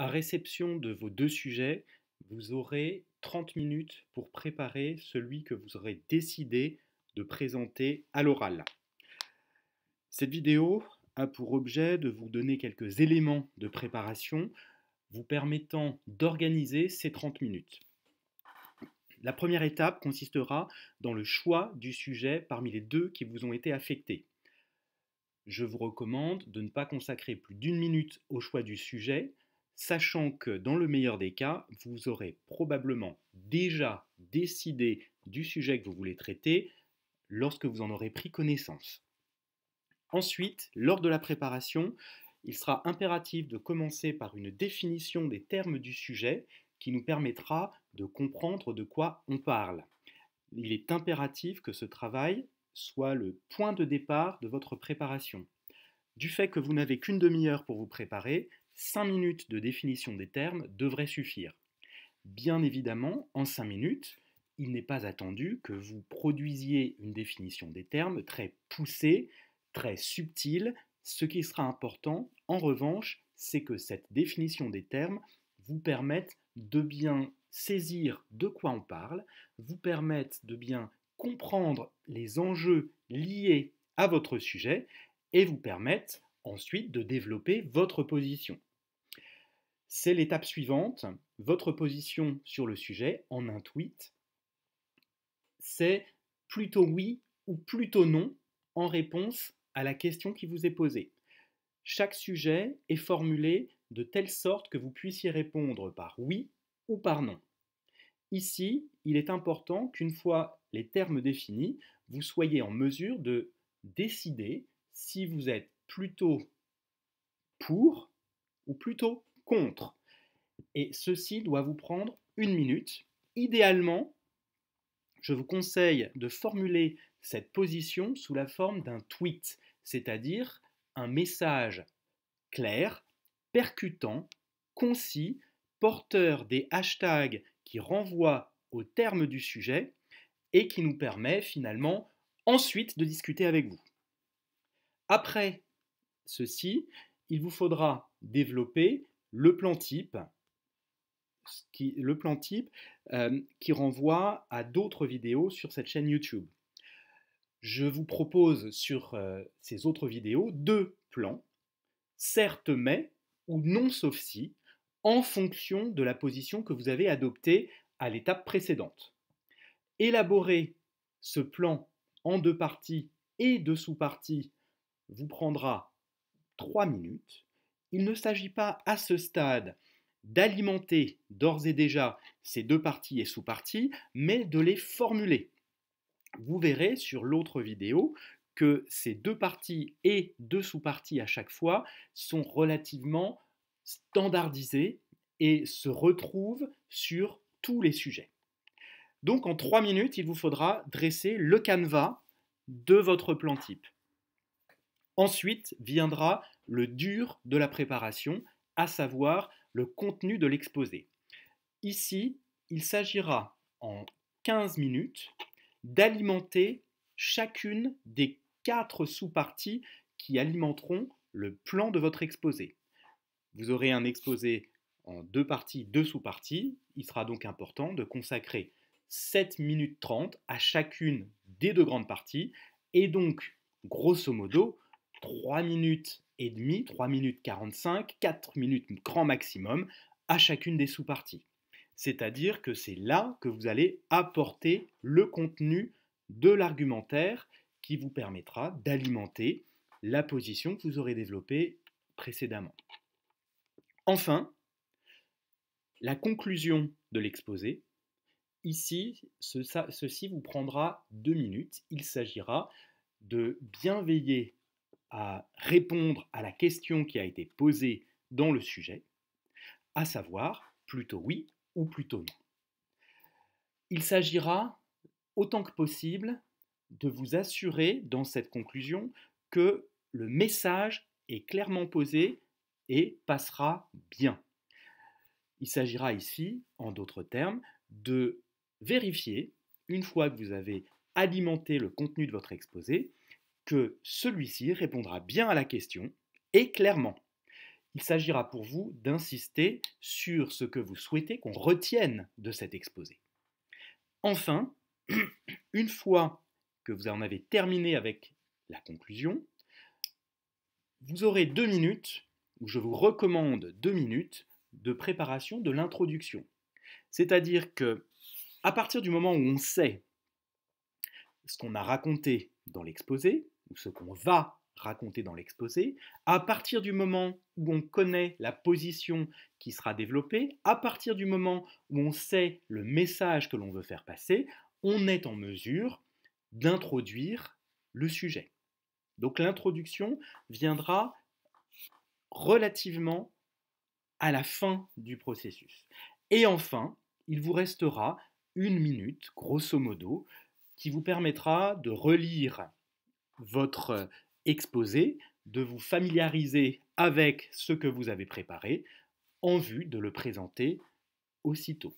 À réception de vos deux sujets, vous aurez 30 minutes pour préparer celui que vous aurez décidé de présenter à l'oral. Cette vidéo a pour objet de vous donner quelques éléments de préparation vous permettant d'organiser ces 30 minutes. La première étape consistera dans le choix du sujet parmi les deux qui vous ont été affectés. Je vous recommande de ne pas consacrer plus d'une minute au choix du sujet, sachant que dans le meilleur des cas, vous aurez probablement déjà décidé du sujet que vous voulez traiter lorsque vous en aurez pris connaissance. Ensuite, lors de la préparation, il sera impératif de commencer par une définition des termes du sujet qui nous permettra de comprendre de quoi on parle. Il est impératif que ce travail soit le point de départ de votre préparation. Du fait que vous n'avez qu'une demi-heure pour vous préparer, 5 minutes de définition des termes devraient suffire. Bien évidemment, en 5 minutes, il n'est pas attendu que vous produisiez une définition des termes très poussée, très subtile. Ce qui sera important, en revanche, c'est que cette définition des termes vous permette de bien saisir de quoi on parle, vous permette de bien comprendre les enjeux liés à votre sujet et vous permette ensuite de développer votre position c'est l'étape suivante, votre position sur le sujet en un tweet. C'est plutôt oui ou plutôt non en réponse à la question qui vous est posée. Chaque sujet est formulé de telle sorte que vous puissiez répondre par oui ou par non. Ici, il est important qu'une fois les termes définis, vous soyez en mesure de décider si vous êtes plutôt pour ou plutôt contre. Et ceci doit vous prendre une minute. Idéalement, je vous conseille de formuler cette position sous la forme d'un tweet, c'est-à-dire un message clair, percutant, concis, porteur des hashtags qui renvoient au terme du sujet et qui nous permet finalement ensuite de discuter avec vous. Après ceci, il vous faudra développer le plan type, qui, le plan type euh, qui renvoie à d'autres vidéos sur cette chaîne YouTube. Je vous propose sur euh, ces autres vidéos deux plans, certes mais ou non sauf si, en fonction de la position que vous avez adoptée à l'étape précédente. Élaborer ce plan en deux parties et deux sous-parties vous prendra 3 minutes il ne s'agit pas à ce stade d'alimenter d'ores et déjà ces deux parties et sous-parties, mais de les formuler. Vous verrez sur l'autre vidéo que ces deux parties et deux sous-parties à chaque fois sont relativement standardisées et se retrouvent sur tous les sujets. Donc en trois minutes, il vous faudra dresser le canevas de votre plan type. Ensuite viendra le dur de la préparation, à savoir le contenu de l'exposé. Ici, il s'agira en 15 minutes d'alimenter chacune des quatre sous-parties qui alimenteront le plan de votre exposé. Vous aurez un exposé en deux parties, deux sous-parties. Il sera donc important de consacrer 7 minutes 30 à chacune des deux grandes parties. Et donc, grosso modo, 3 minutes et demie, 3 minutes 45, 4 minutes grand maximum à chacune des sous-parties. C'est-à-dire que c'est là que vous allez apporter le contenu de l'argumentaire qui vous permettra d'alimenter la position que vous aurez développée précédemment. Enfin, la conclusion de l'exposé. Ici, ceci vous prendra deux minutes. Il s'agira de bien veiller à répondre à la question qui a été posée dans le sujet, à savoir plutôt oui ou plutôt non. Il s'agira autant que possible de vous assurer dans cette conclusion que le message est clairement posé et passera bien. Il s'agira ici, en d'autres termes, de vérifier, une fois que vous avez alimenté le contenu de votre exposé, que celui-ci répondra bien à la question et clairement. Il s'agira pour vous d'insister sur ce que vous souhaitez qu'on retienne de cet exposé. Enfin, une fois que vous en avez terminé avec la conclusion, vous aurez deux minutes, ou je vous recommande deux minutes, de préparation de l'introduction. C'est-à-dire que, à partir du moment où on sait ce qu'on a raconté dans l'exposé, ce qu'on va raconter dans l'exposé, à partir du moment où on connaît la position qui sera développée, à partir du moment où on sait le message que l'on veut faire passer, on est en mesure d'introduire le sujet. Donc l'introduction viendra relativement à la fin du processus. Et enfin, il vous restera une minute, grosso modo, qui vous permettra de relire votre euh, exposé, de vous familiariser avec ce que vous avez préparé en vue de le présenter aussitôt.